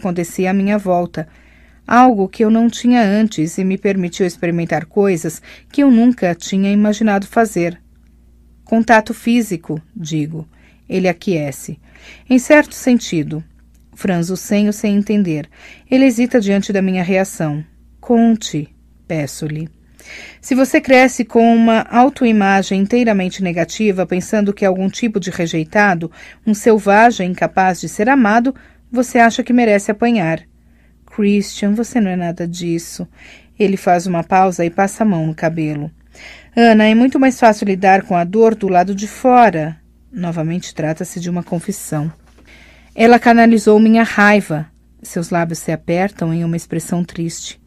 acontecia à minha volta. Algo que eu não tinha antes e me permitiu experimentar coisas que eu nunca tinha imaginado fazer. Contato físico, digo. Ele aquece. Em certo sentido. Franzo senho sem entender. Ele hesita diante da minha reação. Conte, peço-lhe. Se você cresce com uma autoimagem inteiramente negativa, pensando que é algum tipo de rejeitado, um selvagem incapaz de ser amado, você acha que merece apanhar. Christian, você não é nada disso. Ele faz uma pausa e passa a mão no cabelo. Ana, é muito mais fácil lidar com a dor do lado de fora. Novamente trata-se de uma confissão. Ela canalizou minha raiva. Seus lábios se apertam em uma expressão triste.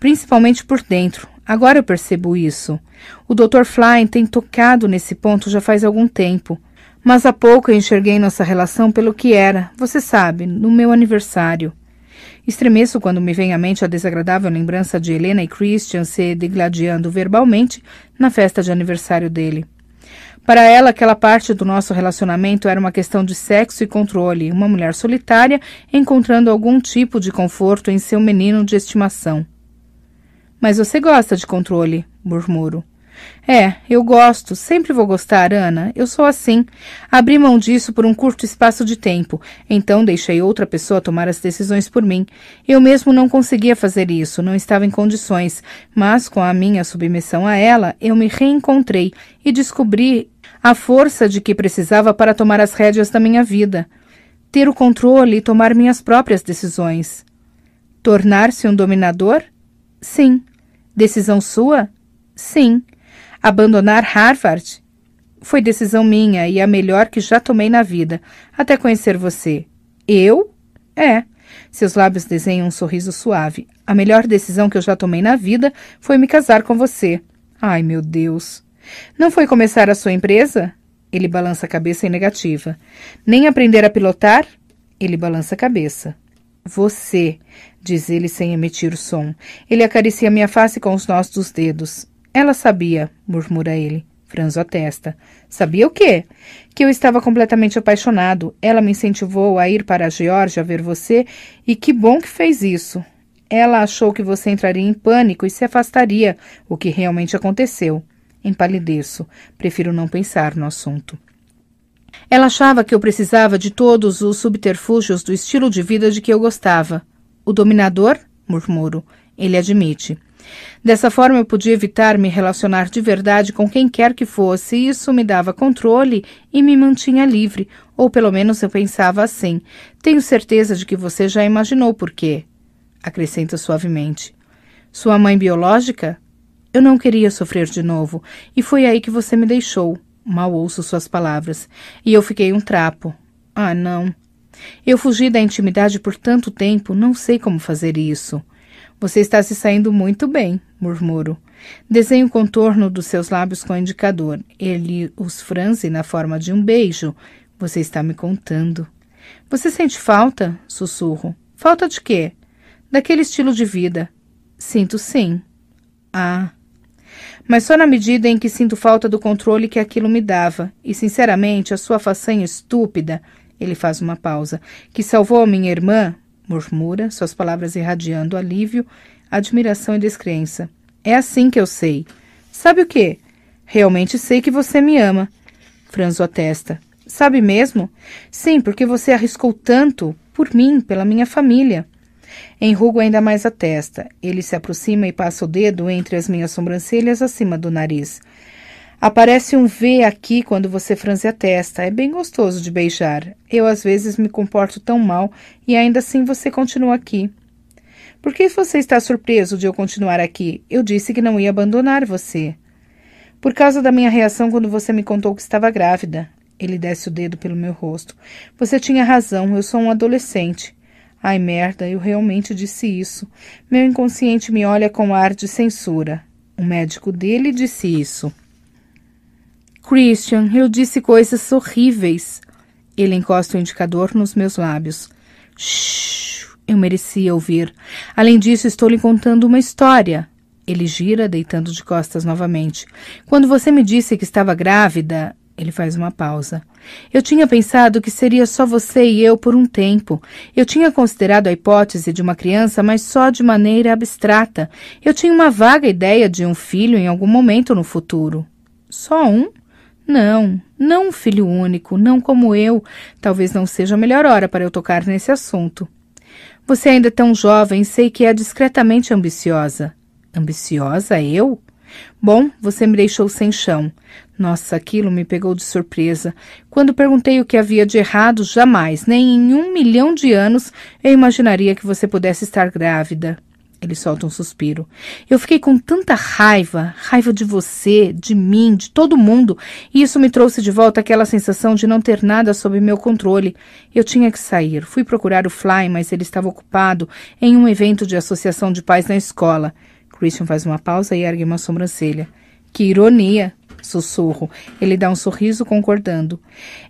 Principalmente por dentro. Agora eu percebo isso. O Dr. Flynn tem tocado nesse ponto já faz algum tempo. Mas há pouco eu enxerguei nossa relação pelo que era, você sabe, no meu aniversário. Estremeço quando me vem à mente a desagradável lembrança de Helena e Christian se degladiando verbalmente na festa de aniversário dele. Para ela, aquela parte do nosso relacionamento era uma questão de sexo e controle, uma mulher solitária encontrando algum tipo de conforto em seu menino de estimação. Mas você gosta de controle, murmuro. É, eu gosto, sempre vou gostar, Ana. Eu sou assim. Abri mão disso por um curto espaço de tempo, então deixei outra pessoa tomar as decisões por mim. Eu mesmo não conseguia fazer isso, não estava em condições, mas com a minha submissão a ela, eu me reencontrei e descobri a força de que precisava para tomar as rédeas da minha vida, ter o controle e tomar minhas próprias decisões. Tornar-se um dominador? Sim. Decisão sua? Sim. Abandonar Harvard? Foi decisão minha e a melhor que já tomei na vida, até conhecer você. Eu? É. Seus lábios desenham um sorriso suave. A melhor decisão que eu já tomei na vida foi me casar com você. Ai, meu Deus. Não foi começar a sua empresa? Ele balança a cabeça em negativa. Nem aprender a pilotar? Ele balança a cabeça. Você, diz ele sem emitir o som. Ele acaricia minha face com os nós dos dedos. Ela sabia, murmura ele. Franzo a testa. Sabia o quê? Que eu estava completamente apaixonado. Ela me incentivou a ir para a Geórgia ver você e que bom que fez isso. Ela achou que você entraria em pânico e se afastaria, o que realmente aconteceu. Empalideço. Prefiro não pensar no assunto. Ela achava que eu precisava de todos os subterfúgios do estilo de vida de que eu gostava. O dominador? Murmuro. Ele admite. Dessa forma, eu podia evitar me relacionar de verdade com quem quer que fosse, e isso me dava controle e me mantinha livre, ou pelo menos eu pensava assim. Tenho certeza de que você já imaginou por quê. Acrescenta suavemente. Sua mãe biológica? Eu não queria sofrer de novo, e foi aí que você me deixou. Mal ouço suas palavras. E eu fiquei um trapo. Ah, não. Eu fugi da intimidade por tanto tempo, não sei como fazer isso. Você está se saindo muito bem, murmuro. Desenho o contorno dos seus lábios com o indicador. Ele os franze na forma de um beijo. Você está me contando. Você sente falta? Sussurro. Falta de quê? Daquele estilo de vida. Sinto sim. Ah. Mas só na medida em que sinto falta do controle que aquilo me dava. E, sinceramente, a sua façanha estúpida. Ele faz uma pausa. Que salvou a minha irmã, murmura, suas palavras irradiando alívio, admiração e descrença. É assim que eu sei. Sabe o que? Realmente sei que você me ama. Franzo a testa. Sabe mesmo? Sim, porque você arriscou tanto por mim, pela minha família. Enrugo ainda mais a testa. Ele se aproxima e passa o dedo entre as minhas sobrancelhas acima do nariz. Aparece um V aqui quando você franze a testa. É bem gostoso de beijar. Eu às vezes me comporto tão mal e ainda assim você continua aqui. Por que você está surpreso de eu continuar aqui? Eu disse que não ia abandonar você. Por causa da minha reação quando você me contou que estava grávida. Ele desce o dedo pelo meu rosto. Você tinha razão, eu sou um adolescente. Ai, merda, eu realmente disse isso. Meu inconsciente me olha com ar de censura. O médico dele disse isso. Christian, eu disse coisas horríveis. Ele encosta o indicador nos meus lábios. Shhh, eu merecia ouvir. Além disso, estou lhe contando uma história. Ele gira, deitando de costas novamente. Quando você me disse que estava grávida. Ele faz uma pausa. Eu tinha pensado que seria só você e eu por um tempo. Eu tinha considerado a hipótese de uma criança, mas só de maneira abstrata. Eu tinha uma vaga ideia de um filho em algum momento no futuro. Só um? Não, não, filho único, não como eu. Talvez não seja a melhor hora para eu tocar nesse assunto. Você ainda é tão jovem, sei que é discretamente ambiciosa. Ambiciosa eu? Bom, você me deixou sem chão. Nossa, aquilo me pegou de surpresa. Quando perguntei o que havia de errado, jamais, nem em um milhão de anos, eu imaginaria que você pudesse estar grávida. Ele solta um suspiro. Eu fiquei com tanta raiva, raiva de você, de mim, de todo mundo, e isso me trouxe de volta aquela sensação de não ter nada sob meu controle. Eu tinha que sair. Fui procurar o Fly, mas ele estava ocupado em um evento de associação de pais na escola. Christian faz uma pausa e ergue uma sobrancelha. Que ironia! Sussurro. Ele dá um sorriso concordando.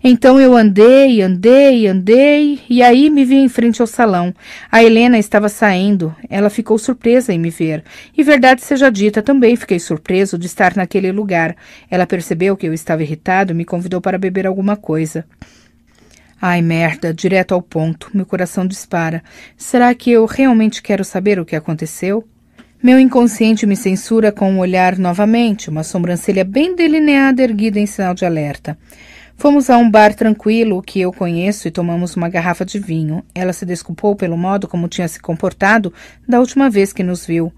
Então eu andei, andei, andei, e aí me vi em frente ao salão. A Helena estava saindo. Ela ficou surpresa em me ver. E verdade seja dita, também fiquei surpreso de estar naquele lugar. Ela percebeu que eu estava irritado e me convidou para beber alguma coisa. Ai, merda, direto ao ponto. Meu coração dispara. Será que eu realmente quero saber o que aconteceu? Meu inconsciente me censura com um olhar novamente, uma sobrancelha bem delineada erguida em sinal de alerta. Fomos a um bar tranquilo que eu conheço e tomamos uma garrafa de vinho. Ela se desculpou pelo modo como tinha se comportado da última vez que nos viu.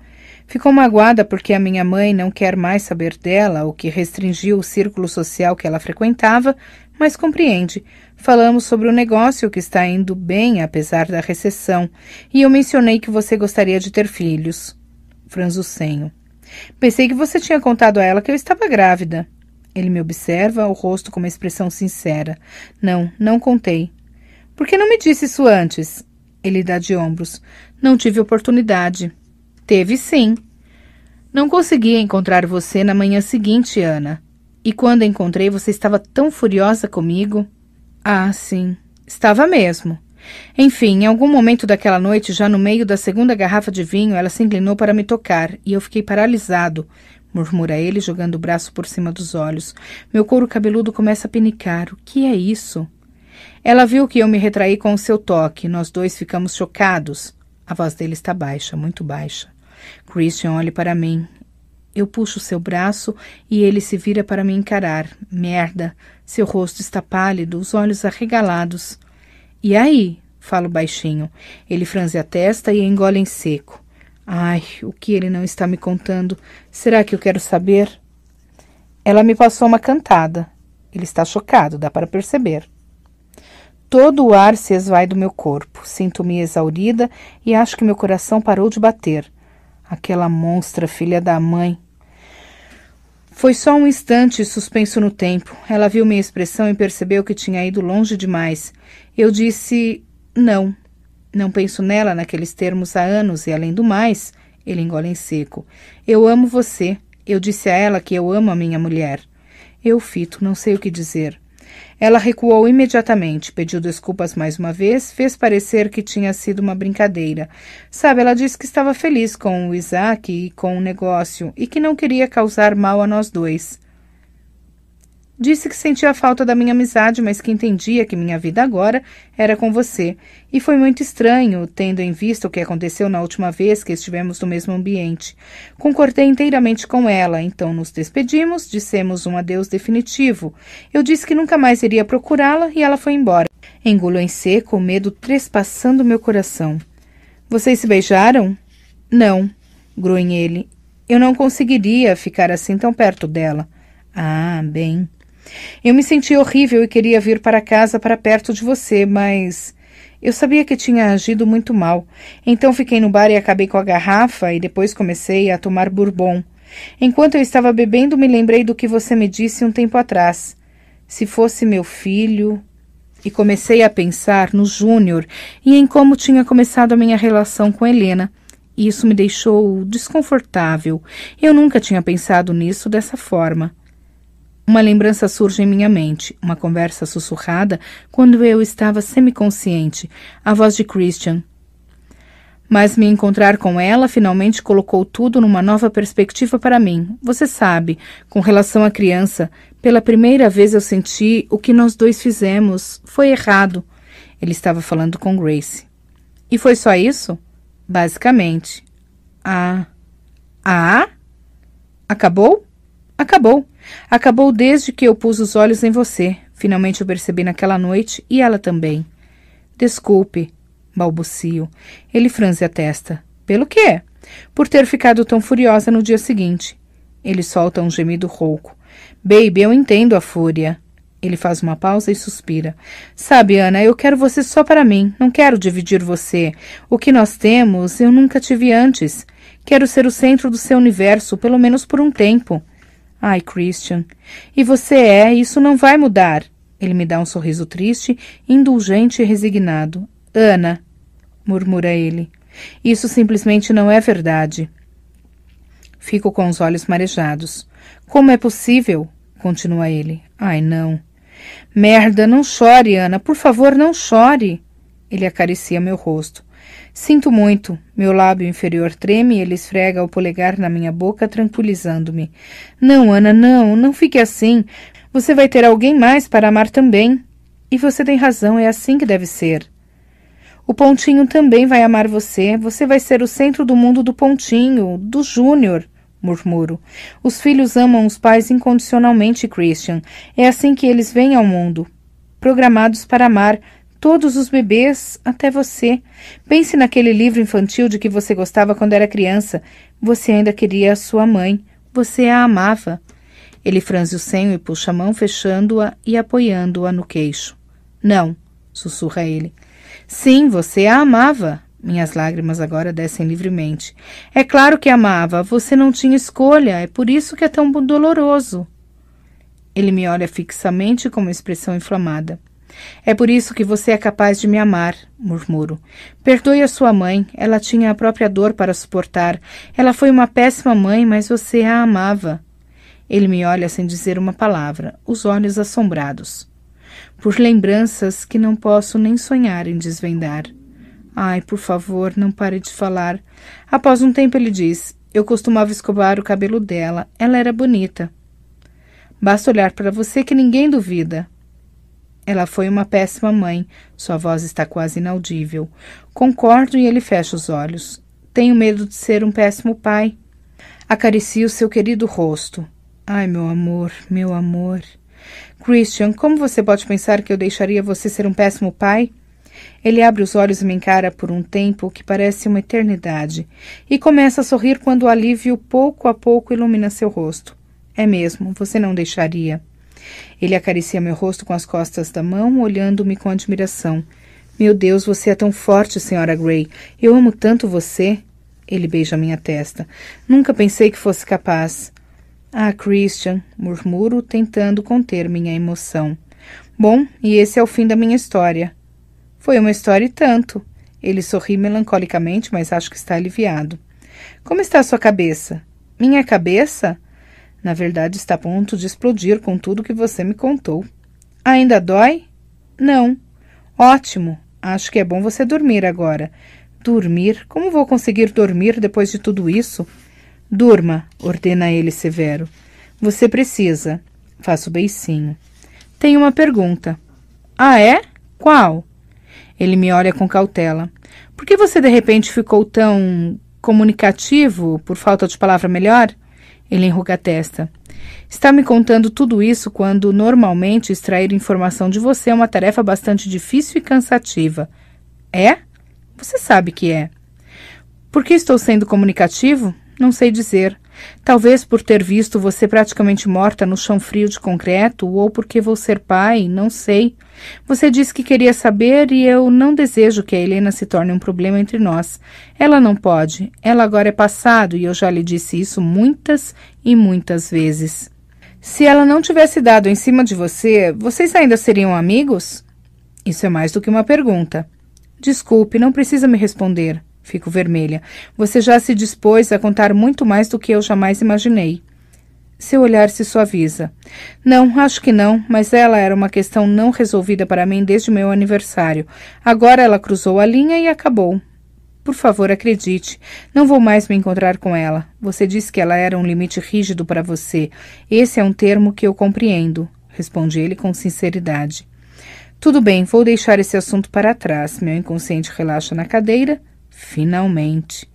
Ficou magoada porque a minha mãe não quer mais saber dela, o que restringiu o círculo social que ela frequentava, mas compreende. Falamos sobre o negócio que está indo bem apesar da recessão, e eu mencionei que você gostaria de ter filhos franz o senho. Pensei que você tinha contado a ela que eu estava grávida. Ele me observa, o rosto com uma expressão sincera. Não, não contei. Por que não me disse isso antes? Ele dá de ombros. Não tive oportunidade. Teve sim. Não consegui encontrar você na manhã seguinte, Ana. E quando encontrei, você estava tão furiosa comigo. Ah, sim. Estava mesmo. Enfim, em algum momento daquela noite, já no meio da segunda garrafa de vinho, ela se inclinou para me tocar e eu fiquei paralisado, murmura ele, jogando o braço por cima dos olhos. Meu couro cabeludo começa a pinicar. O que é isso? Ela viu que eu me retraí com o seu toque. Nós dois ficamos chocados. A voz dele está baixa, muito baixa. Christian olha para mim. Eu puxo seu braço e ele se vira para me encarar. Merda! Seu rosto está pálido, os olhos arregalados. E aí? Falo baixinho. Ele franze a testa e engole em seco. Ai, o que ele não está me contando? Será que eu quero saber? Ela me passou uma cantada. Ele está chocado, dá para perceber. Todo o ar se esvai do meu corpo. Sinto-me exaurida e acho que meu coração parou de bater. Aquela monstra filha da mãe. Foi só um instante suspenso no tempo. Ela viu minha expressão e percebeu que tinha ido longe demais. Eu disse: Não. Não penso nela naqueles termos há anos e, além do mais, ele engole em seco. Eu amo você. Eu disse a ela que eu amo a minha mulher. Eu fito, não sei o que dizer. Ela recuou imediatamente, pediu desculpas mais uma vez, fez parecer que tinha sido uma brincadeira. Sabe, ela disse que estava feliz com o Isaac e com o negócio e que não queria causar mal a nós dois. Disse que sentia falta da minha amizade, mas que entendia que minha vida agora era com você. E foi muito estranho, tendo em vista o que aconteceu na última vez que estivemos no mesmo ambiente. Concordei inteiramente com ela, então nos despedimos, dissemos um adeus definitivo. Eu disse que nunca mais iria procurá-la e ela foi embora. Engolou em seco, o medo trespassando meu coração. Vocês se beijaram? Não, grunhei ele. Eu não conseguiria ficar assim tão perto dela. Ah, bem. Eu me senti horrível e queria vir para casa para perto de você, mas. Eu sabia que tinha agido muito mal. Então fiquei no bar e acabei com a garrafa e depois comecei a tomar bourbon. Enquanto eu estava bebendo, me lembrei do que você me disse um tempo atrás. Se fosse meu filho. E comecei a pensar no Júnior e em como tinha começado a minha relação com Helena. Isso me deixou desconfortável. Eu nunca tinha pensado nisso dessa forma. Uma lembrança surge em minha mente, uma conversa sussurrada quando eu estava semiconsciente, a voz de Christian. Mas me encontrar com ela finalmente colocou tudo numa nova perspectiva para mim. Você sabe, com relação à criança, pela primeira vez eu senti o que nós dois fizemos foi errado. Ele estava falando com Grace. E foi só isso? Basicamente. Ah. Ah? Acabou? Acabou. Acabou desde que eu pus os olhos em você. Finalmente eu percebi naquela noite e ela também. Desculpe, balbucio. Ele franze a testa. Pelo quê? Por ter ficado tão furiosa no dia seguinte. Ele solta um gemido rouco. Baby, eu entendo a fúria. Ele faz uma pausa e suspira. Sabe, Ana, eu quero você só para mim. Não quero dividir você. O que nós temos eu nunca tive antes. Quero ser o centro do seu universo, pelo menos por um tempo. Ai, Christian, e você é, isso não vai mudar. Ele me dá um sorriso triste, indulgente e resignado. Ana, murmura ele, isso simplesmente não é verdade. Fico com os olhos marejados. Como é possível? continua ele. Ai, não. Merda, não chore, Ana, por favor, não chore. Ele acaricia meu rosto. Sinto muito. Meu lábio inferior treme e ele esfrega o polegar na minha boca, tranquilizando-me. Não, Ana, não, não fique assim. Você vai ter alguém mais para amar também. E você tem razão, é assim que deve ser. O Pontinho também vai amar você. Você vai ser o centro do mundo do Pontinho, do Júnior. Murmuro. Os filhos amam os pais incondicionalmente, Christian. É assim que eles vêm ao mundo. Programados para amar, todos os bebês, até você. Pense naquele livro infantil de que você gostava quando era criança. Você ainda queria a sua mãe. Você a amava. Ele franze o senho e puxa a mão, fechando-a e apoiando-a no queixo. Não, sussurra ele. Sim, você a amava. Minhas lágrimas agora descem livremente. É claro que amava. Você não tinha escolha. É por isso que é tão doloroso. Ele me olha fixamente com uma expressão inflamada. É por isso que você é capaz de me amar, murmuro. Perdoe a sua mãe, ela tinha a própria dor para suportar. Ela foi uma péssima mãe, mas você a amava. Ele me olha sem dizer uma palavra, os olhos assombrados. Por lembranças que não posso nem sonhar em desvendar. Ai, por favor, não pare de falar. Após um tempo ele diz: Eu costumava escovar o cabelo dela, ela era bonita. Basta olhar para você que ninguém duvida. Ela foi uma péssima mãe. Sua voz está quase inaudível. Concordo e ele fecha os olhos. Tenho medo de ser um péssimo pai. o seu querido rosto. Ai, meu amor, meu amor. Christian, como você pode pensar que eu deixaria você ser um péssimo pai? Ele abre os olhos e me encara por um tempo que parece uma eternidade, e começa a sorrir quando o alívio pouco a pouco ilumina seu rosto. É mesmo, você não deixaria. Ele acaricia meu rosto com as costas da mão, olhando-me com admiração. Meu Deus, você é tão forte, senhora Gray. Eu amo tanto você. Ele beija minha testa. Nunca pensei que fosse capaz. Ah, Christian, murmuro, tentando conter minha emoção. Bom, e esse é o fim da minha história. Foi uma história e tanto. Ele sorri melancolicamente, mas acho que está aliviado. Como está a sua cabeça? Minha cabeça? Na verdade, está a ponto de explodir com tudo que você me contou. Ainda dói? Não. Ótimo. Acho que é bom você dormir agora. Dormir? Como vou conseguir dormir depois de tudo isso? Durma, ordena ele severo. Você precisa. Faço beicinho. Tenho uma pergunta. Ah, é? Qual? Ele me olha com cautela. Por que você de repente ficou tão comunicativo, por falta de palavra melhor? Ele enruga a testa. Está me contando tudo isso quando normalmente extrair informação de você é uma tarefa bastante difícil e cansativa. É? Você sabe que é. Por que estou sendo comunicativo? Não sei dizer. Talvez por ter visto você praticamente morta no chão frio de concreto, ou porque vou ser pai, não sei. Você disse que queria saber e eu não desejo que a Helena se torne um problema entre nós. Ela não pode. Ela agora é passado e eu já lhe disse isso muitas e muitas vezes. Se ela não tivesse dado em cima de você, vocês ainda seriam amigos? Isso é mais do que uma pergunta. Desculpe, não precisa me responder. Fico vermelha. Você já se dispôs a contar muito mais do que eu jamais imaginei. Seu olhar se suaviza. Não, acho que não, mas ela era uma questão não resolvida para mim desde meu aniversário. Agora ela cruzou a linha e acabou. Por favor, acredite. Não vou mais me encontrar com ela. Você disse que ela era um limite rígido para você. Esse é um termo que eu compreendo, responde ele com sinceridade. Tudo bem, vou deixar esse assunto para trás. Meu inconsciente relaxa na cadeira, Finalmente.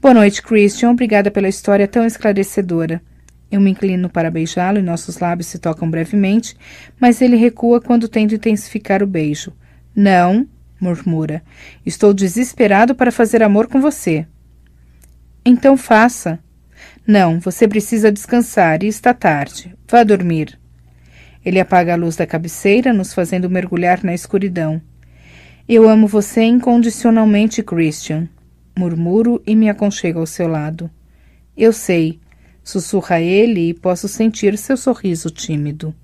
Boa noite, Christian. Obrigada pela história tão esclarecedora. Eu me inclino para beijá-lo e nossos lábios se tocam brevemente, mas ele recua quando tento intensificar o beijo. Não, murmura. Estou desesperado para fazer amor com você. Então faça. Não, você precisa descansar e está tarde. Vá dormir. Ele apaga a luz da cabeceira, nos fazendo mergulhar na escuridão. Eu amo você incondicionalmente, Christian. Murmuro e me aconchego ao seu lado. Eu sei, sussurra ele e posso sentir seu sorriso tímido.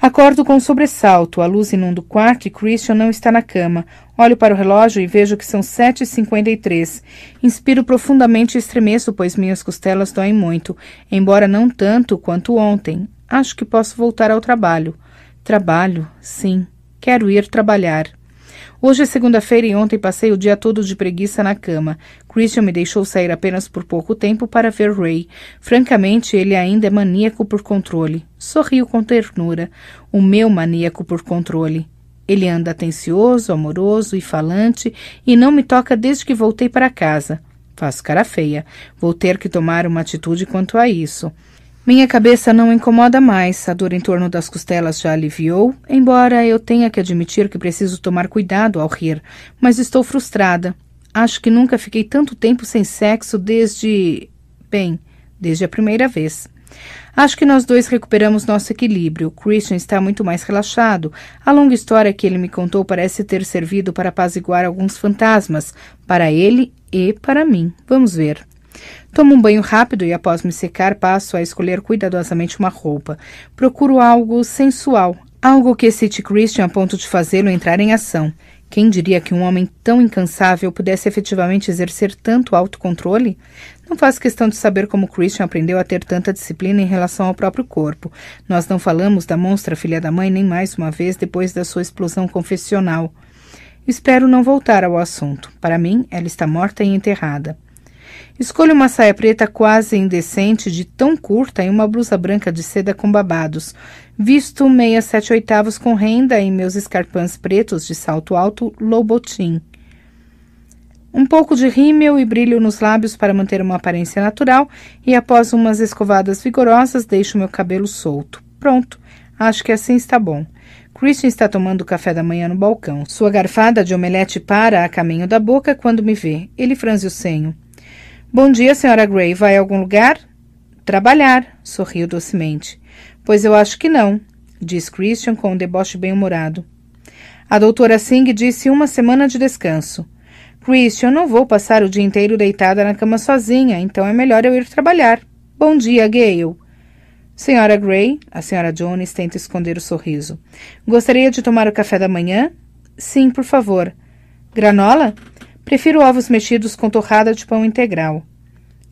Acordo com um sobressalto. A luz inunda o quarto e Christian não está na cama. Olho para o relógio e vejo que são sete e cinquenta e três. Inspiro profundamente e estremeço, pois minhas costelas doem muito, embora não tanto quanto ontem. Acho que posso voltar ao trabalho. Trabalho, sim. Quero ir trabalhar. Hoje é segunda-feira e ontem passei o dia todo de preguiça na cama. Christian me deixou sair apenas por pouco tempo para ver Ray. Francamente, ele ainda é maníaco por controle. Sorriu com ternura. O meu maníaco por controle. Ele anda atencioso, amoroso e falante e não me toca desde que voltei para casa. Faço cara feia. Vou ter que tomar uma atitude quanto a isso. Minha cabeça não incomoda mais, a dor em torno das costelas já aliviou, embora eu tenha que admitir que preciso tomar cuidado ao rir, mas estou frustrada. Acho que nunca fiquei tanto tempo sem sexo desde. bem, desde a primeira vez. Acho que nós dois recuperamos nosso equilíbrio. Christian está muito mais relaxado. A longa história que ele me contou parece ter servido para apaziguar alguns fantasmas, para ele e para mim. Vamos ver. Tomo um banho rápido e, após me secar, passo a escolher cuidadosamente uma roupa. Procuro algo sensual, algo que excite Christian a ponto de fazê-lo entrar em ação. Quem diria que um homem tão incansável pudesse efetivamente exercer tanto autocontrole? Não faço questão de saber como Christian aprendeu a ter tanta disciplina em relação ao próprio corpo. Nós não falamos da monstra filha da mãe nem mais uma vez depois da sua explosão confessional. Espero não voltar ao assunto. Para mim, ela está morta e enterrada. Escolha uma saia preta quase indecente, de tão curta, e uma blusa branca de seda com babados. Visto meia sete oitavos com renda e meus escarpãs pretos de salto alto lobotim. Um pouco de rímel e brilho nos lábios para manter uma aparência natural e após umas escovadas vigorosas deixo meu cabelo solto. Pronto, acho que assim está bom. Christian está tomando café da manhã no balcão. Sua garfada de omelete para a caminho da boca quando me vê. Ele franze o senho. Bom dia, senhora Gray. Vai a algum lugar? Trabalhar, sorriu docemente. Pois eu acho que não, diz Christian com um deboche bem-humorado. A doutora Singh disse uma semana de descanso. Christian, não vou passar o dia inteiro deitada na cama sozinha, então é melhor eu ir trabalhar. Bom dia, Gale. Senhora Gray, a senhora Jones tenta esconder o sorriso. Gostaria de tomar o café da manhã? Sim, por favor. Granola? Prefiro ovos mexidos com torrada de pão integral.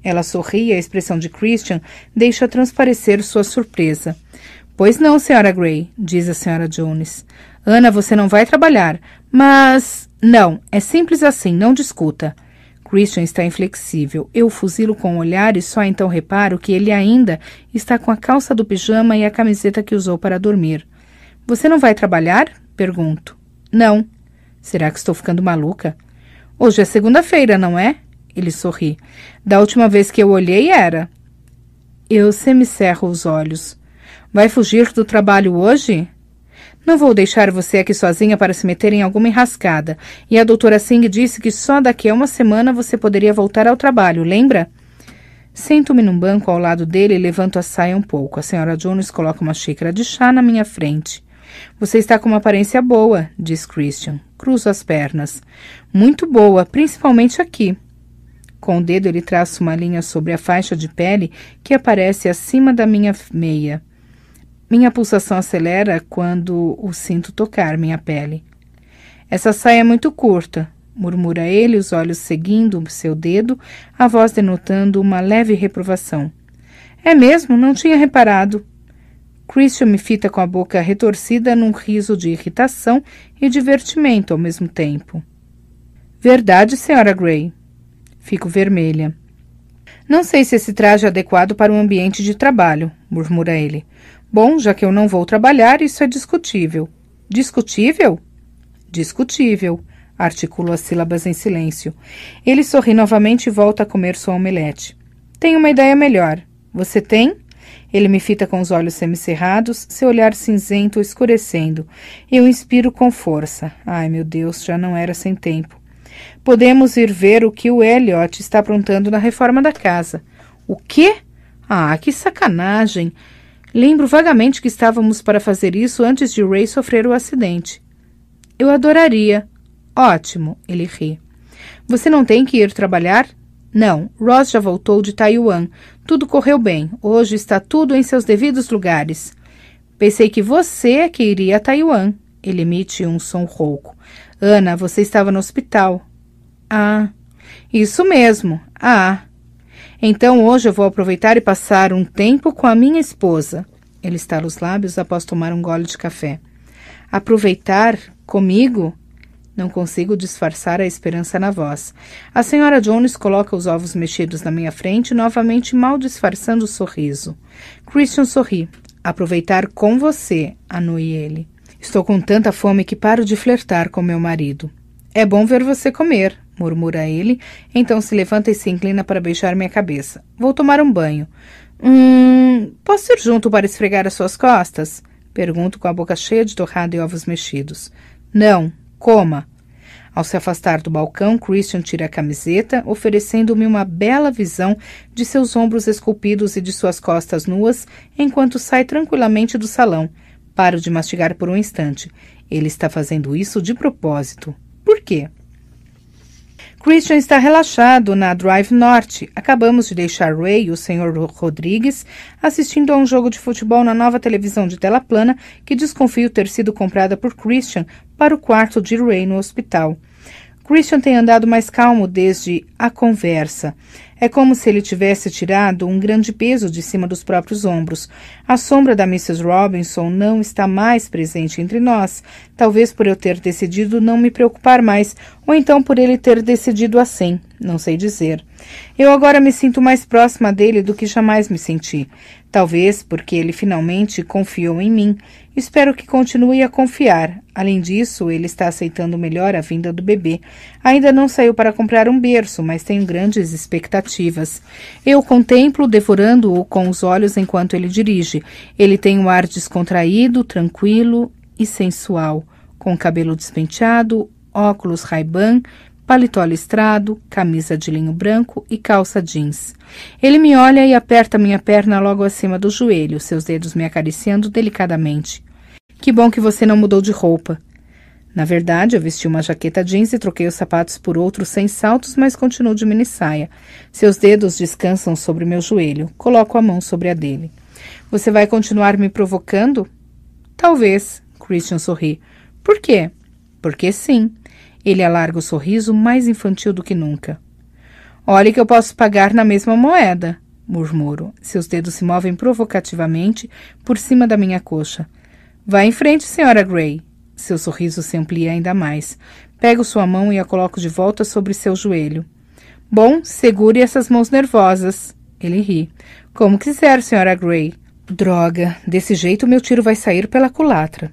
Ela sorri e a expressão de Christian deixa transparecer sua surpresa. Pois não, senhora Gray, diz a senhora Jones. Ana, você não vai trabalhar, mas. Não, é simples assim, não discuta. Christian está inflexível. Eu fuzilo com o um olhar e só então reparo que ele ainda está com a calça do pijama e a camiseta que usou para dormir. Você não vai trabalhar? Pergunto. Não. Será que estou ficando maluca? Hoje é segunda-feira, não é? Ele sorri. Da última vez que eu olhei era. Eu semicerro os olhos. Vai fugir do trabalho hoje? Não vou deixar você aqui sozinha para se meter em alguma enrascada. E a doutora Singh disse que só daqui a uma semana você poderia voltar ao trabalho, lembra? Sento-me num banco ao lado dele e levanto a saia um pouco. A senhora Jones coloca uma xícara de chá na minha frente. Você está com uma aparência boa, diz Christian. Cruzo as pernas. Muito boa, principalmente aqui. Com o dedo ele traça uma linha sobre a faixa de pele que aparece acima da minha meia. Minha pulsação acelera quando o sinto tocar minha pele. Essa saia é muito curta, murmura ele, os olhos seguindo seu dedo, a voz denotando uma leve reprovação. É mesmo? Não tinha reparado. Christian me fita com a boca retorcida num riso de irritação e divertimento ao mesmo tempo. Verdade, senhora Gray. Fico vermelha. Não sei se esse traje é adequado para um ambiente de trabalho, murmura ele. Bom, já que eu não vou trabalhar, isso é discutível. Discutível? Discutível. Articulo as sílabas em silêncio. Ele sorri novamente e volta a comer sua omelete. Tenho uma ideia melhor. Você tem? Ele me fita com os olhos semicerrados, seu olhar cinzento escurecendo. Eu inspiro com força. Ai, meu Deus, já não era sem tempo. Podemos ir ver o que o Elliot está aprontando na reforma da casa. O quê? Ah, que sacanagem! Lembro vagamente que estávamos para fazer isso antes de Ray sofrer o acidente. Eu adoraria. Ótimo, ele ri. Você não tem que ir trabalhar? Não, Ross já voltou de Taiwan. Tudo correu bem. Hoje está tudo em seus devidos lugares. Pensei que você é que iria a Taiwan. Ele emite um som rouco. Ana, você estava no hospital. Ah, isso mesmo. Ah. Então hoje eu vou aproveitar e passar um tempo com a minha esposa. Ele estala os lábios após tomar um gole de café. Aproveitar comigo? Não consigo disfarçar a esperança na voz. A senhora Jones coloca os ovos mexidos na minha frente, novamente mal disfarçando o sorriso. Christian sorri. Aproveitar com você, anui ele. Estou com tanta fome que paro de flertar com meu marido. É bom ver você comer, murmura ele, então se levanta e se inclina para beijar minha cabeça. Vou tomar um banho. Hum, posso ir junto para esfregar as suas costas? Pergunto com a boca cheia de torrada e ovos mexidos. Não, Coma. Ao se afastar do balcão, Christian tira a camiseta, oferecendo-me uma bela visão de seus ombros esculpidos e de suas costas nuas, enquanto sai tranquilamente do salão. Paro de mastigar por um instante. Ele está fazendo isso de propósito. Por quê? Christian está relaxado na Drive Norte. Acabamos de deixar Ray e o Sr. Rodrigues assistindo a um jogo de futebol na nova televisão de tela plana que desconfio ter sido comprada por Christian para o quarto de Ray no hospital. Christian tem andado mais calmo desde a conversa. É como se ele tivesse tirado um grande peso de cima dos próprios ombros. A sombra da Mrs. Robinson não está mais presente entre nós, talvez por eu ter decidido não me preocupar mais, ou então por ele ter decidido assim, não sei dizer. Eu agora me sinto mais próxima dele do que jamais me senti. Talvez porque ele finalmente confiou em mim Espero que continue a confiar. Além disso, ele está aceitando melhor a vinda do bebê. Ainda não saiu para comprar um berço, mas tenho grandes expectativas. Eu contemplo, devorando-o com os olhos enquanto ele dirige. Ele tem um ar descontraído, tranquilo e sensual, com cabelo despenteado, óculos Ray-Ban, paletó listrado, camisa de linho branco e calça jeans. Ele me olha e aperta minha perna logo acima do joelho, seus dedos me acariciando delicadamente. Que bom que você não mudou de roupa. Na verdade, eu vesti uma jaqueta jeans e troquei os sapatos por outros sem saltos, mas continuo de minissaia. Seus dedos descansam sobre meu joelho. Coloco a mão sobre a dele. Você vai continuar me provocando? Talvez, Christian sorri. Por quê? Porque sim. Ele alarga o sorriso mais infantil do que nunca. Olhe que eu posso pagar na mesma moeda, murmuro. Seus dedos se movem provocativamente por cima da minha coxa. Vá em frente, senhora Gray. Seu sorriso se amplia ainda mais. Pego sua mão e a coloco de volta sobre seu joelho. Bom, segure essas mãos nervosas. Ele ri. Como quiser, senhora Gray. Droga, desse jeito meu tiro vai sair pela culatra.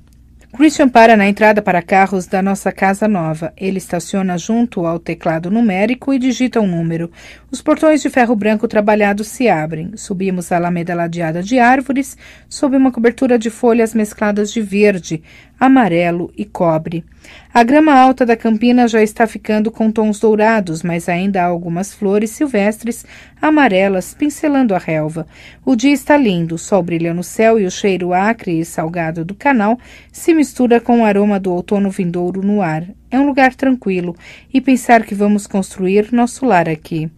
Christian para na entrada para carros da nossa casa nova. Ele estaciona junto ao teclado numérico e digita um número. Os portões de ferro branco trabalhado se abrem. Subimos a alameda ladeada de árvores, sob uma cobertura de folhas mescladas de verde, amarelo e cobre. A grama alta da campina já está ficando com tons dourados, mas ainda há algumas flores silvestres amarelas pincelando a relva. O dia está lindo, o sol brilha no céu e o cheiro acre e salgado do canal se mistura com o aroma do outono vindouro no ar. É um lugar tranquilo e pensar que vamos construir nosso lar aqui.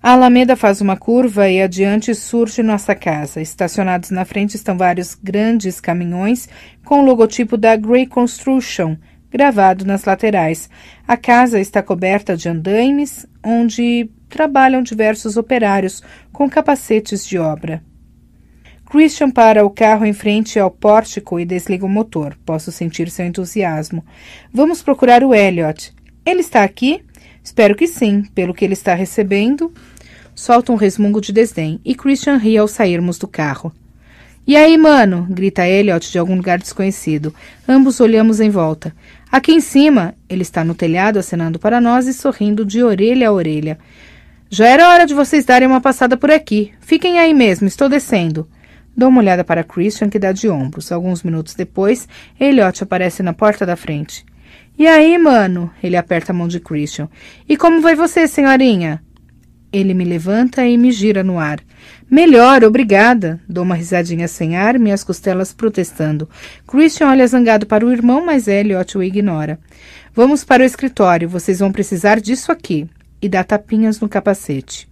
A Alameda faz uma curva e adiante surge nossa casa. Estacionados na frente estão vários grandes caminhões com o logotipo da Grey Construction gravado nas laterais. A casa está coberta de andaimes, onde trabalham diversos operários com capacetes de obra. Christian para o carro em frente ao pórtico e desliga o motor. Posso sentir seu entusiasmo. Vamos procurar o Elliot. Ele está aqui? Espero que sim, pelo que ele está recebendo. Solta um resmungo de desdém e Christian ri ao sairmos do carro. E aí, mano? grita Elliot de algum lugar desconhecido. Ambos olhamos em volta. Aqui em cima, ele está no telhado acenando para nós e sorrindo de orelha a orelha. Já era hora de vocês darem uma passada por aqui. Fiquem aí mesmo, estou descendo. Dou uma olhada para Christian, que dá de ombros. Alguns minutos depois, Elliot aparece na porta da frente. E aí, mano? Ele aperta a mão de Christian. E como vai você, senhorinha? Ele me levanta e me gira no ar. Melhor, obrigada. Dou uma risadinha sem ar, minhas costelas protestando. Christian olha zangado para o irmão, mas Elliot o ignora. Vamos para o escritório, vocês vão precisar disso aqui. E dá tapinhas no capacete.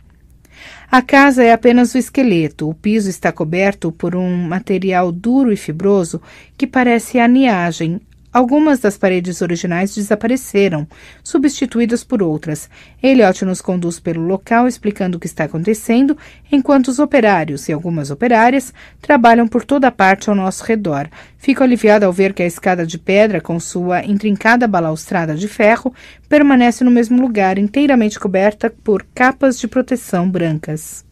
A casa é apenas o esqueleto. O piso está coberto por um material duro e fibroso que parece aniagem, Algumas das paredes originais desapareceram, substituídas por outras. Eliot nos conduz pelo local explicando o que está acontecendo, enquanto os operários e algumas operárias trabalham por toda parte ao nosso redor. Fico aliviado ao ver que a escada de pedra, com sua intrincada balaustrada de ferro, permanece no mesmo lugar, inteiramente coberta por capas de proteção brancas.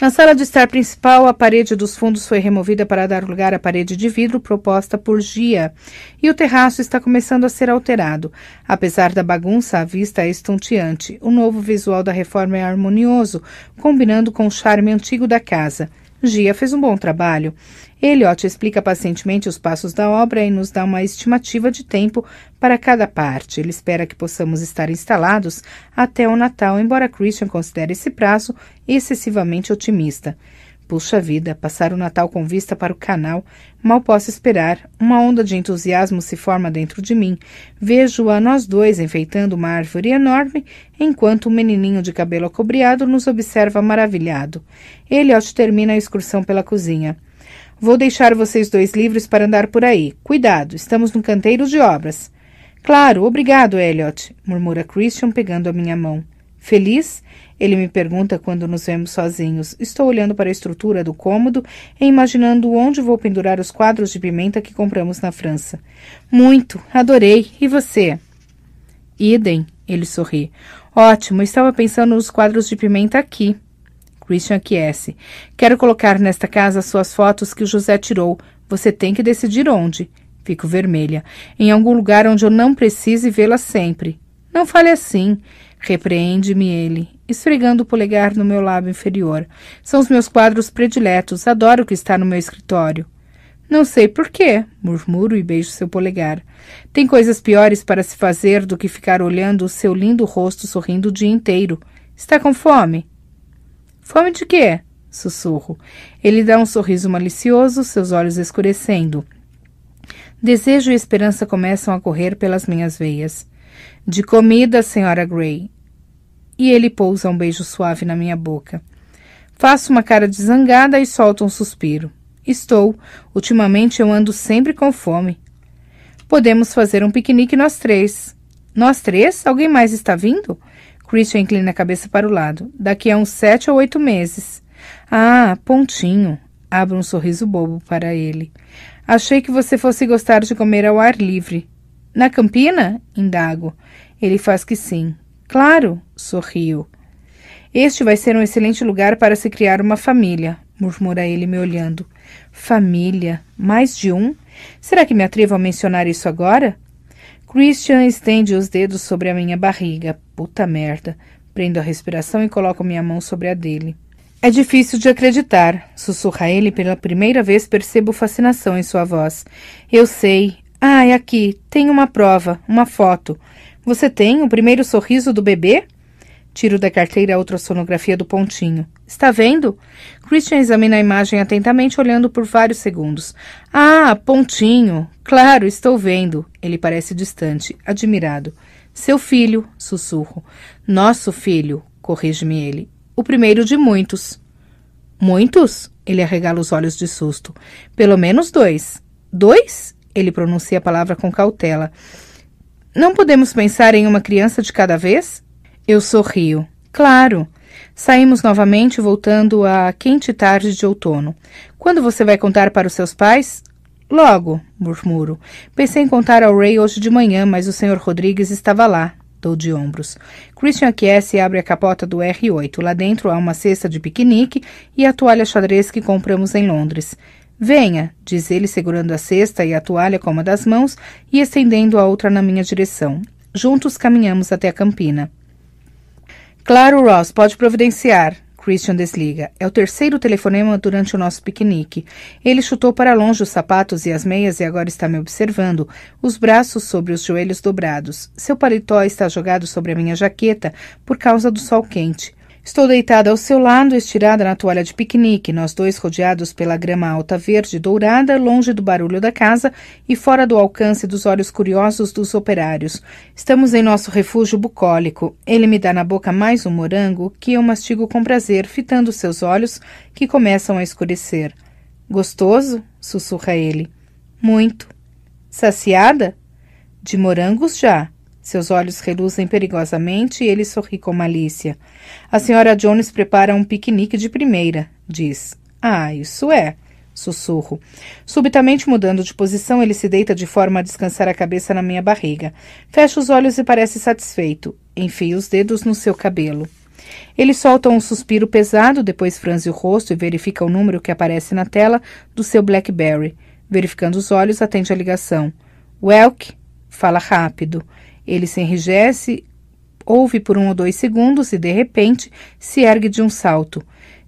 Na sala de estar principal, a parede dos fundos foi removida para dar lugar à parede de vidro proposta por Gia, e o terraço está começando a ser alterado. Apesar da bagunça, a vista é estonteante. O novo visual da reforma é harmonioso, combinando com o charme antigo da casa. Gia fez um bom trabalho. Eliot explica pacientemente os passos da obra e nos dá uma estimativa de tempo para cada parte. Ele espera que possamos estar instalados até o Natal, embora Christian considere esse prazo excessivamente otimista. Puxa vida, passar o Natal com vista para o canal, mal posso esperar. Uma onda de entusiasmo se forma dentro de mim. Vejo a nós dois enfeitando uma árvore enorme, enquanto o um menininho de cabelo acobreado nos observa maravilhado. Eliot termina a excursão pela cozinha. Vou deixar vocês dois livres para andar por aí. Cuidado, estamos num canteiro de obras. Claro, obrigado, Elliot, murmura Christian pegando a minha mão. Feliz? Ele me pergunta quando nos vemos sozinhos. Estou olhando para a estrutura do cômodo e imaginando onde vou pendurar os quadros de pimenta que compramos na França. Muito, adorei. E você? Idem, ele sorri. Ótimo, estava pensando nos quadros de pimenta aqui. Christian aquece. Quero colocar nesta casa suas fotos que o José tirou. Você tem que decidir onde. Fico vermelha. Em algum lugar onde eu não precise vê-la sempre. Não fale assim. Repreende-me ele esfregando o polegar no meu lábio inferior. São os meus quadros prediletos, adoro o que está no meu escritório. Não sei por quê, murmuro e beijo seu polegar. Tem coisas piores para se fazer do que ficar olhando o seu lindo rosto sorrindo o dia inteiro. Está com fome? Fome de quê? Sussurro. Ele dá um sorriso malicioso, seus olhos escurecendo. Desejo e esperança começam a correr pelas minhas veias. De comida, senhora Gray e ele pousa um beijo suave na minha boca. Faço uma cara de zangada e solto um suspiro. Estou. Ultimamente eu ando sempre com fome. Podemos fazer um piquenique nós três. Nós três? Alguém mais está vindo? Christian inclina a cabeça para o lado. Daqui a uns sete ou oito meses. Ah, pontinho. Abro um sorriso bobo para ele. Achei que você fosse gostar de comer ao ar livre. Na campina? Indago. Ele faz que sim. Claro, sorriu. Este vai ser um excelente lugar para se criar uma família, murmura ele me olhando. Família? Mais de um? Será que me atrevo a mencionar isso agora? Christian estende os dedos sobre a minha barriga. Puta merda. Prendo a respiração e coloco minha mão sobre a dele. É difícil de acreditar, sussurra ele pela primeira vez percebo fascinação em sua voz. Eu sei. Ah, é aqui. Tem uma prova, uma foto. Você tem o primeiro sorriso do bebê? Tiro da carteira a ultrassonografia do pontinho. Está vendo? Christian examina a imagem atentamente, olhando por vários segundos. Ah, pontinho! Claro, estou vendo. Ele parece distante, admirado. Seu filho, sussurro. Nosso filho, corrige-me ele. O primeiro de muitos. Muitos? Ele arregala os olhos de susto. Pelo menos dois. Dois? Ele pronuncia a palavra com cautela. Não podemos pensar em uma criança de cada vez? Eu sorrio. Claro. Saímos novamente, voltando à quente tarde de outono. Quando você vai contar para os seus pais? Logo, murmuro. Pensei em contar ao Ray hoje de manhã, mas o Sr. Rodrigues estava lá. Dou de ombros. Christian aquece e abre a capota do R8. Lá dentro há uma cesta de piquenique e a toalha xadrez que compramos em Londres. Venha, diz ele, segurando a cesta e a toalha com uma das mãos e estendendo a outra na minha direção. Juntos caminhamos até a campina. Claro, Ross, pode providenciar. Christian desliga. É o terceiro telefonema durante o nosso piquenique. Ele chutou para longe os sapatos e as meias e agora está me observando, os braços sobre os joelhos dobrados. Seu paletó está jogado sobre a minha jaqueta por causa do sol quente. Estou deitada ao seu lado, estirada na toalha de piquenique, nós dois rodeados pela grama alta verde dourada, longe do barulho da casa e fora do alcance dos olhos curiosos dos operários. Estamos em nosso refúgio bucólico. Ele me dá na boca mais um morango que eu mastigo com prazer, fitando seus olhos que começam a escurecer. Gostoso? sussurra ele. Muito. Saciada? De morangos já. Seus olhos reluzem perigosamente e ele sorri com malícia. A senhora Jones prepara um piquenique de primeira, diz. Ah, isso é. Sussurro. Subitamente mudando de posição, ele se deita de forma a descansar a cabeça na minha barriga. Fecha os olhos e parece satisfeito. Enfia os dedos no seu cabelo. Ele solta um suspiro pesado, depois franze o rosto e verifica o número que aparece na tela do seu Blackberry. Verificando os olhos, atende a ligação. Welk, fala rápido. Ele se enrijece, ouve por um ou dois segundos e, de repente, se ergue de um salto.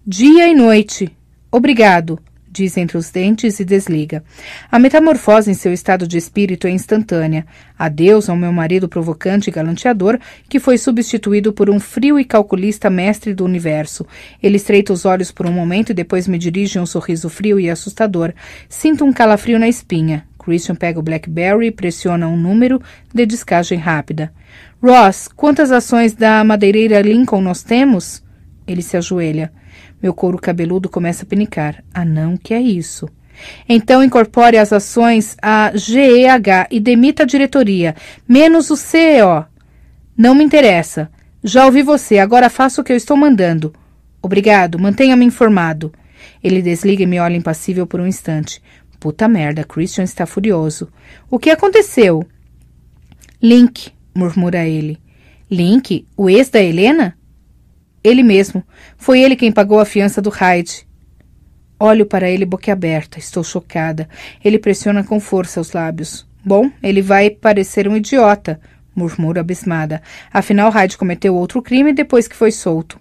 Dia e noite. Obrigado, diz entre os dentes e desliga. A metamorfose em seu estado de espírito é instantânea. Adeus ao meu marido provocante e galanteador, que foi substituído por um frio e calculista mestre do universo. Ele estreita os olhos por um momento e depois me dirige um sorriso frio e assustador. Sinto um calafrio na espinha. Christian pega o Blackberry e pressiona um número de descagem rápida. Ross, quantas ações da madeireira Lincoln nós temos? Ele se ajoelha. Meu couro cabeludo começa a penicar. Ah, não, que é isso? Então incorpore as ações a GEH e demita a diretoria, menos o CEO. Não me interessa. Já ouvi você, agora faça o que eu estou mandando. Obrigado, mantenha-me informado. Ele desliga e me olha impassível por um instante. Puta merda, Christian está furioso. O que aconteceu? Link, murmura ele. Link, o ex da Helena? Ele mesmo. Foi ele quem pagou a fiança do Hyde. Olho para ele boquiaberta. Estou chocada. Ele pressiona com força os lábios. Bom, ele vai parecer um idiota, murmura abismada. Afinal, Hyde cometeu outro crime depois que foi solto.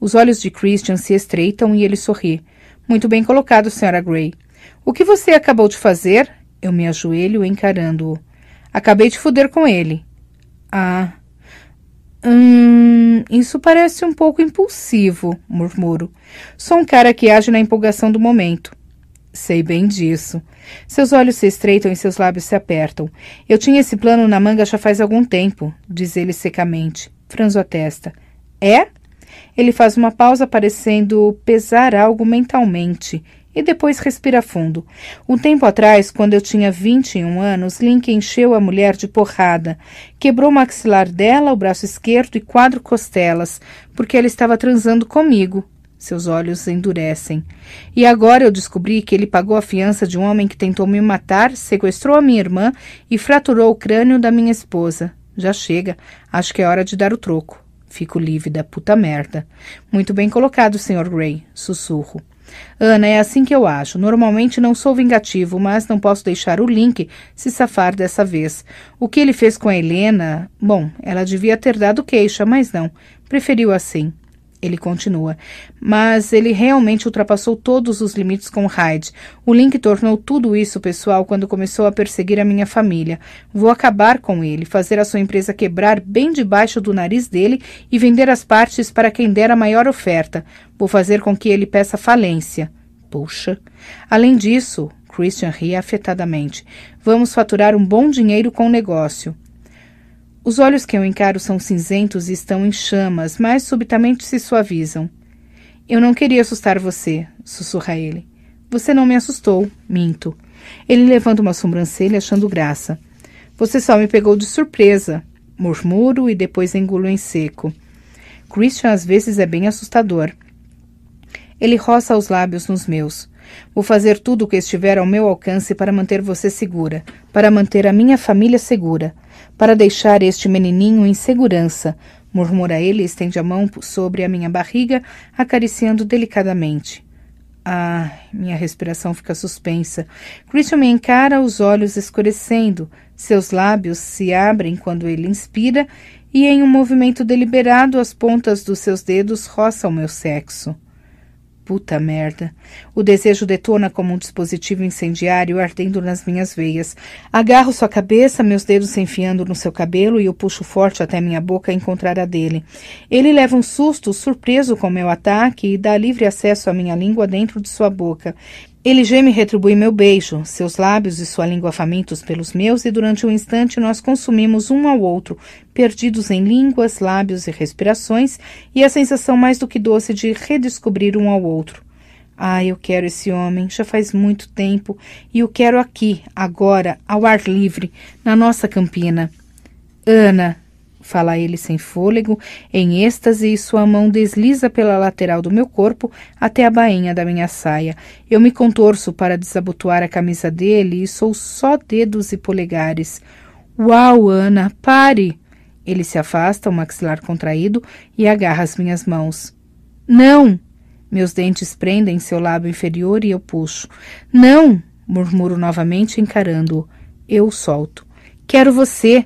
Os olhos de Christian se estreitam e ele sorri. Muito bem colocado, Sra. Gray. O que você acabou de fazer? Eu me ajoelho encarando-o. Acabei de foder com ele. Ah. Hum. Isso parece um pouco impulsivo, murmuro. Sou um cara que age na empolgação do momento. Sei bem disso. Seus olhos se estreitam e seus lábios se apertam. Eu tinha esse plano na manga já faz algum tempo, diz ele secamente. Franzo a testa. É? Ele faz uma pausa, parecendo pesar algo mentalmente, e depois respira fundo. Um tempo atrás, quando eu tinha 21 anos, Link encheu a mulher de porrada, quebrou o maxilar dela, o braço esquerdo e quatro costelas, porque ela estava transando comigo. Seus olhos endurecem. E agora eu descobri que ele pagou a fiança de um homem que tentou me matar, sequestrou a minha irmã e fraturou o crânio da minha esposa. Já chega, acho que é hora de dar o troco. Fico lívida, puta merda. Muito bem colocado, Sr. Gray, sussurro. Ana, é assim que eu acho. Normalmente não sou vingativo, mas não posso deixar o Link se safar dessa vez. O que ele fez com a Helena? Bom, ela devia ter dado queixa, mas não. Preferiu assim. Ele continua. Mas ele realmente ultrapassou todos os limites com Hyde. O Link tornou tudo isso pessoal quando começou a perseguir a minha família. Vou acabar com ele, fazer a sua empresa quebrar bem debaixo do nariz dele e vender as partes para quem der a maior oferta. Vou fazer com que ele peça falência. Puxa. Além disso, Christian ria afetadamente. Vamos faturar um bom dinheiro com o negócio. Os olhos que eu encaro são cinzentos e estão em chamas, mas subitamente se suavizam. Eu não queria assustar você, sussurra ele. Você não me assustou, minto. Ele levanta uma sobrancelha, achando graça. Você só me pegou de surpresa, murmuro e depois engulo em seco. Christian às vezes é bem assustador. Ele roça os lábios nos meus. Vou fazer tudo o que estiver ao meu alcance para manter você segura, para manter a minha família segura, para deixar este menininho em segurança, murmura ele e estende a mão sobre a minha barriga, acariciando delicadamente. Ah, minha respiração fica suspensa. Christian me encara, os olhos escurecendo. Seus lábios se abrem quando ele inspira e, em um movimento deliberado, as pontas dos seus dedos roçam meu sexo. Puta merda. O desejo detona como um dispositivo incendiário ardendo nas minhas veias. Agarro sua cabeça, meus dedos se enfiando no seu cabelo e o puxo forte até minha boca encontrar a dele. Ele leva um susto, surpreso com meu ataque, e dá livre acesso à minha língua dentro de sua boca. Ele geme e retribui meu beijo, seus lábios e sua língua famintos pelos meus, e durante um instante nós consumimos um ao outro, perdidos em línguas, lábios e respirações, e a sensação mais do que doce de redescobrir um ao outro. Ah, eu quero esse homem, já faz muito tempo, e o quero aqui, agora, ao ar livre, na nossa campina. Ana, Fala ele sem fôlego, em êxtase, e sua mão desliza pela lateral do meu corpo até a bainha da minha saia. Eu me contorço para desabotoar a camisa dele e sou só dedos e polegares. Uau, Ana, pare! Ele se afasta, o maxilar contraído, e agarra as minhas mãos. Não! Meus dentes prendem seu lábio inferior e eu puxo. Não! murmuro novamente, encarando-o. Eu solto. Quero você!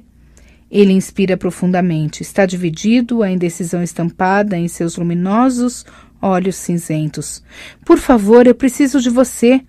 Ele inspira profundamente, está dividido, a indecisão estampada em seus luminosos olhos cinzentos. Por favor, eu preciso de você.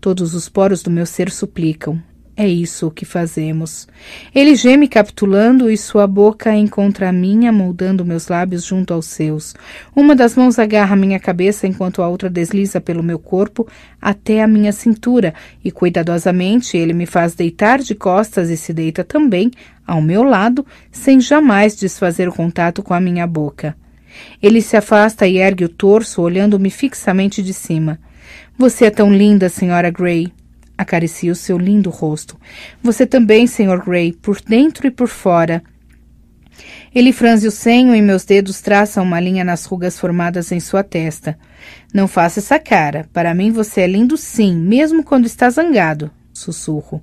Todos os poros do meu ser suplicam. É isso o que fazemos. Ele geme capitulando e sua boca encontra a minha, moldando meus lábios junto aos seus. Uma das mãos agarra minha cabeça enquanto a outra desliza pelo meu corpo até a minha cintura e cuidadosamente ele me faz deitar de costas e se deita também ao meu lado, sem jamais desfazer o contato com a minha boca. Ele se afasta e ergue o torso, olhando-me fixamente de cima. Você é tão linda, senhora Gray. Acaricia o seu lindo rosto. Você também, Sr. Gray, por dentro e por fora. Ele franze o senho e meus dedos traçam uma linha nas rugas formadas em sua testa. Não faça essa cara. Para mim você é lindo sim, mesmo quando está zangado. Sussurro.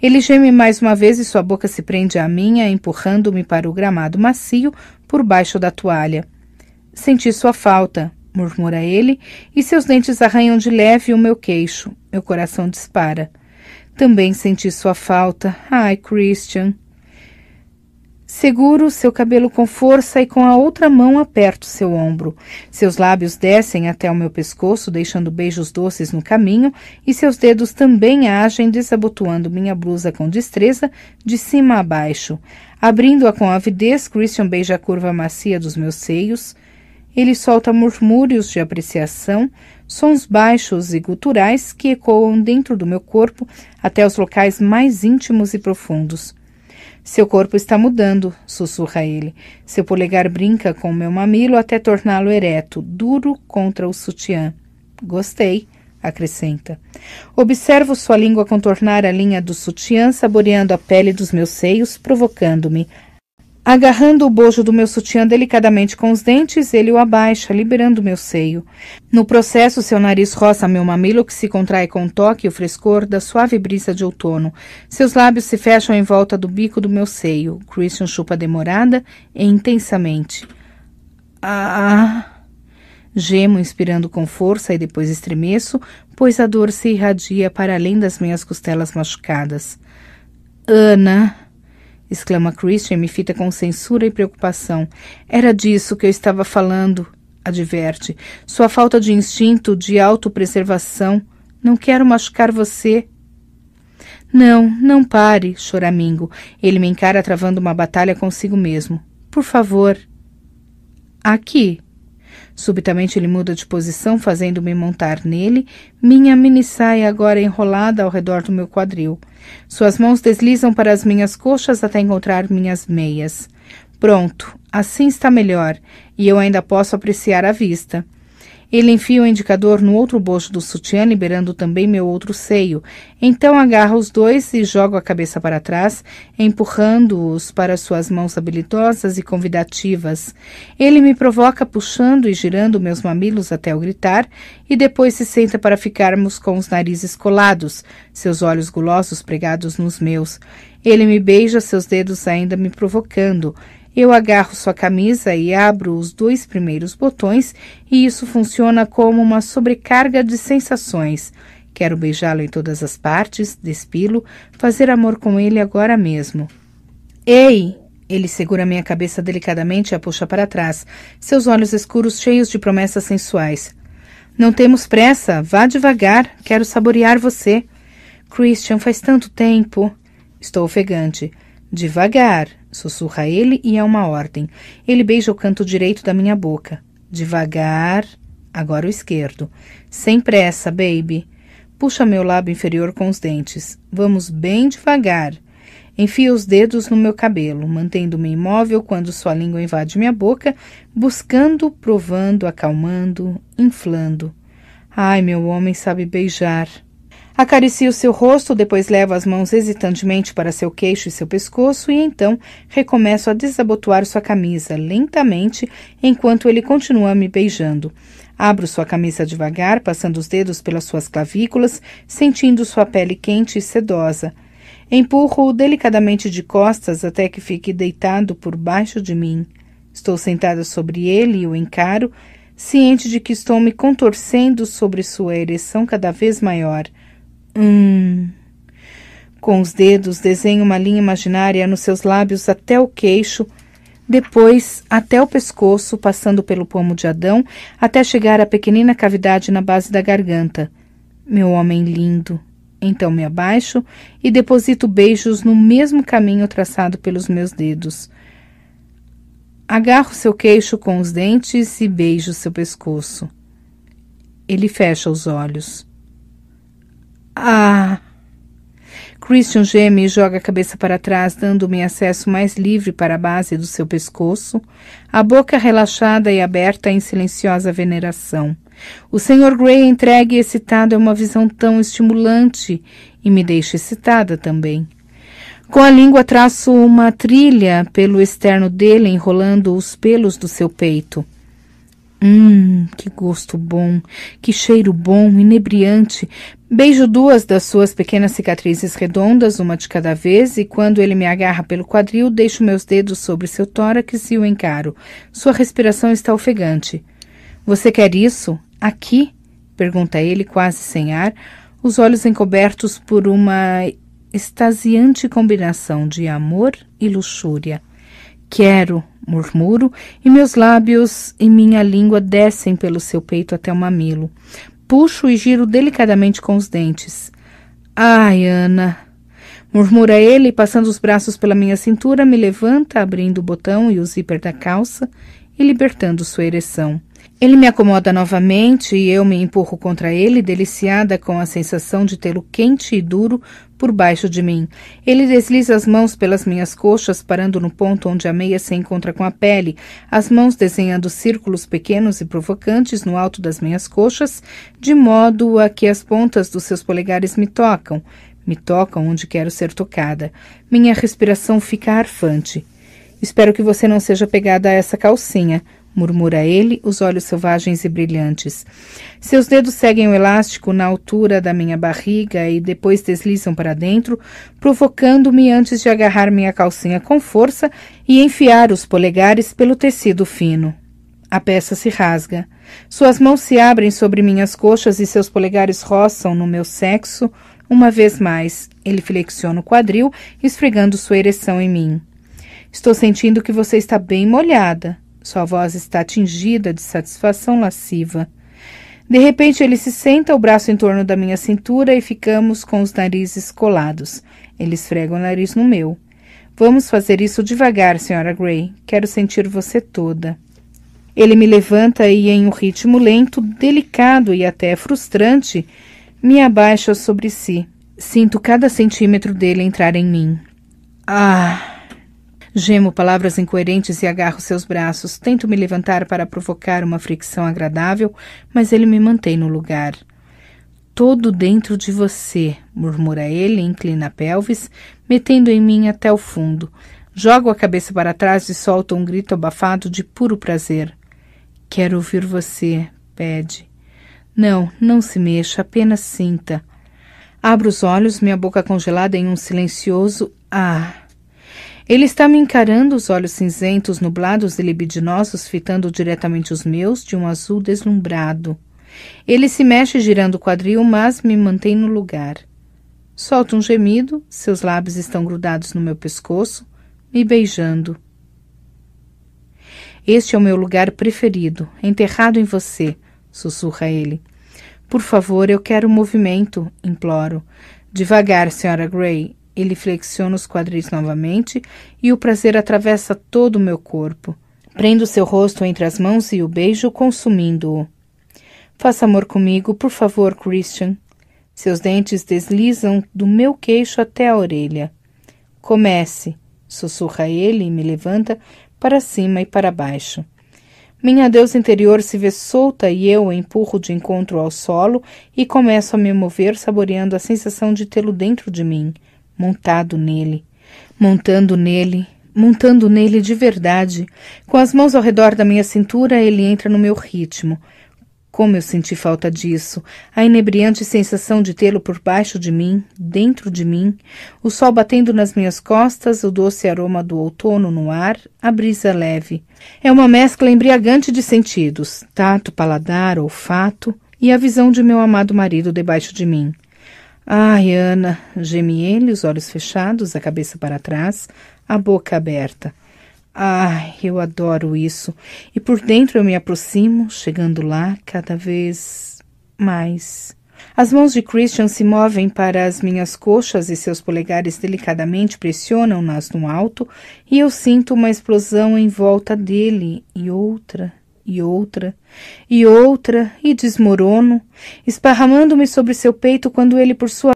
Ele geme mais uma vez e sua boca se prende à minha, empurrando-me para o gramado macio por baixo da toalha. Senti sua falta murmura ele, e seus dentes arranham de leve o meu queixo. Meu coração dispara. Também senti sua falta. Ai, Christian. Seguro seu cabelo com força e com a outra mão aperto seu ombro. Seus lábios descem até o meu pescoço, deixando beijos doces no caminho, e seus dedos também agem, desabotoando minha blusa com destreza, de cima a baixo. Abrindo-a com avidez, Christian beija a curva macia dos meus seios. Ele solta murmúrios de apreciação, sons baixos e guturais que ecoam dentro do meu corpo até os locais mais íntimos e profundos. Seu corpo está mudando, sussurra ele. Seu polegar brinca com meu mamilo até torná-lo ereto, duro contra o sutiã. Gostei, acrescenta. Observo sua língua contornar a linha do sutiã, saboreando a pele dos meus seios, provocando-me Agarrando o bojo do meu sutiã delicadamente com os dentes, ele o abaixa, liberando meu seio. No processo, seu nariz roça meu mamilo, que se contrai com o toque e o frescor da suave brisa de outono. Seus lábios se fecham em volta do bico do meu seio. Christian chupa demorada e intensamente. Ah, ah! Gemo, inspirando com força e depois estremeço, pois a dor se irradia para além das minhas costelas machucadas. Ana! exclama Christian, me fita com censura e preocupação. Era disso que eu estava falando, adverte. Sua falta de instinto de autopreservação. Não quero machucar você. Não, não pare, choramingo. Ele me encara travando uma batalha consigo mesmo. Por favor. Aqui, Subitamente ele muda de posição, fazendo-me montar nele, minha minissaia agora enrolada ao redor do meu quadril. Suas mãos deslizam para as minhas coxas até encontrar minhas meias. Pronto, assim está melhor, e eu ainda posso apreciar a vista. Ele enfia o indicador no outro bolso do sutiã, liberando também meu outro seio. Então agarro os dois e jogo a cabeça para trás, empurrando-os para suas mãos habilidosas e convidativas. Ele me provoca puxando e girando meus mamilos até eu gritar e depois se senta para ficarmos com os narizes colados, seus olhos gulosos pregados nos meus. Ele me beija, seus dedos ainda me provocando. Eu agarro sua camisa e abro os dois primeiros botões, e isso funciona como uma sobrecarga de sensações. Quero beijá-lo em todas as partes, despilo, fazer amor com ele agora mesmo. Ei! Ele segura minha cabeça delicadamente e a puxa para trás, seus olhos escuros cheios de promessas sensuais. Não temos pressa, vá devagar, quero saborear você. Christian, faz tanto tempo. Estou ofegante. Devagar, sussurra ele e é uma ordem. Ele beija o canto direito da minha boca. Devagar, agora o esquerdo. Sem pressa, baby. Puxa meu lábio inferior com os dentes. Vamos bem devagar. Enfia os dedos no meu cabelo, mantendo-me imóvel quando sua língua invade minha boca, buscando, provando, acalmando, inflando. Ai, meu homem sabe beijar. Acaricia o seu rosto, depois leva as mãos hesitantemente para seu queixo e seu pescoço e então recomeço a desabotoar sua camisa, lentamente, enquanto ele continua me beijando. Abro sua camisa devagar, passando os dedos pelas suas clavículas, sentindo sua pele quente e sedosa. Empurro-o delicadamente de costas até que fique deitado por baixo de mim. Estou sentada sobre ele e o encaro, ciente de que estou me contorcendo sobre sua ereção cada vez maior. Hum. Com os dedos, desenho uma linha imaginária nos seus lábios até o queixo, depois até o pescoço, passando pelo pomo de Adão, até chegar à pequenina cavidade na base da garganta. Meu homem lindo. Então me abaixo e deposito beijos no mesmo caminho traçado pelos meus dedos. Agarro seu queixo com os dentes e beijo seu pescoço. Ele fecha os olhos. Ah! Christian geme e joga a cabeça para trás, dando-me acesso mais livre para a base do seu pescoço, a boca relaxada e aberta em silenciosa veneração. O Sr. Gray entregue e excitado é uma visão tão estimulante e me deixa excitada também. Com a língua traço uma trilha pelo externo dele, enrolando os pelos do seu peito. Hum, que gosto bom, que cheiro bom, inebriante. Beijo duas das suas pequenas cicatrizes redondas, uma de cada vez, e quando ele me agarra pelo quadril, deixo meus dedos sobre seu tórax e o encaro. Sua respiração está ofegante. Você quer isso? Aqui? pergunta ele, quase sem ar, os olhos encobertos por uma extasiante combinação de amor e luxúria. Quero, murmuro, e meus lábios e minha língua descem pelo seu peito até o mamilo. Puxo e giro delicadamente com os dentes. Ai, Ana! Murmura ele, passando os braços pela minha cintura, me levanta, abrindo o botão e o zíper da calça e libertando sua ereção. Ele me acomoda novamente e eu me empurro contra ele, deliciada com a sensação de tê-lo quente e duro por baixo de mim. Ele desliza as mãos pelas minhas coxas, parando no ponto onde a meia se encontra com a pele, as mãos desenhando círculos pequenos e provocantes no alto das minhas coxas, de modo a que as pontas dos seus polegares me tocam. Me tocam onde quero ser tocada. Minha respiração fica arfante. Espero que você não seja pegada a essa calcinha murmura ele, os olhos selvagens e brilhantes. Seus dedos seguem o elástico na altura da minha barriga e depois deslizam para dentro, provocando-me antes de agarrar minha calcinha com força e enfiar os polegares pelo tecido fino. A peça se rasga. Suas mãos se abrem sobre minhas coxas e seus polegares roçam no meu sexo. Uma vez mais, ele flexiona o quadril, esfregando sua ereção em mim. Estou sentindo que você está bem molhada. Sua voz está tingida de satisfação lasciva. De repente, ele se senta o braço em torno da minha cintura e ficamos com os narizes colados. Ele esfrega o nariz no meu. Vamos fazer isso devagar, senhora Gray. Quero sentir você toda. Ele me levanta e, em um ritmo lento, delicado e até frustrante, me abaixa sobre si. Sinto cada centímetro dele entrar em mim. Ah! Gemo palavras incoerentes e agarro seus braços. Tento me levantar para provocar uma fricção agradável, mas ele me mantém no lugar. Todo dentro de você, murmura ele, inclina a pelvis, metendo em mim até o fundo. Jogo a cabeça para trás e solto um grito abafado de puro prazer. Quero ouvir você, pede. Não, não se mexa, apenas sinta. Abro os olhos, minha boca congelada em um silencioso ah. Ele está me encarando, os olhos cinzentos, nublados e libidinosos, fitando diretamente os meus, de um azul deslumbrado. Ele se mexe girando o quadril, mas me mantém no lugar. Solta um gemido, seus lábios estão grudados no meu pescoço, me beijando. Este é o meu lugar preferido, enterrado em você, sussurra ele. Por favor, eu quero movimento, imploro. Devagar, senhora Gray, ele flexiona os quadris novamente e o prazer atravessa todo o meu corpo. Prendo seu rosto entre as mãos e o beijo, consumindo-o. Faça amor comigo, por favor, Christian. Seus dentes deslizam do meu queixo até a orelha. Comece, sussurra ele e me levanta para cima e para baixo. Minha deusa interior se vê solta e eu empurro de encontro ao solo e começo a me mover, saboreando a sensação de tê-lo dentro de mim montado nele, montando nele, montando nele de verdade. Com as mãos ao redor da minha cintura, ele entra no meu ritmo. Como eu senti falta disso, a inebriante sensação de tê-lo por baixo de mim, dentro de mim, o sol batendo nas minhas costas, o doce aroma do outono no ar, a brisa leve. É uma mescla embriagante de sentidos: tato, paladar, olfato e a visão de meu amado marido debaixo de mim. Ai, Ana, geme ele, os olhos fechados, a cabeça para trás, a boca aberta. Ai, eu adoro isso. E por dentro eu me aproximo, chegando lá cada vez mais. As mãos de Christian se movem para as minhas coxas e seus polegares delicadamente pressionam-nas no alto, e eu sinto uma explosão em volta dele e outra e outra, e outra, e desmorono, esparramando-me sobre seu peito quando ele por sua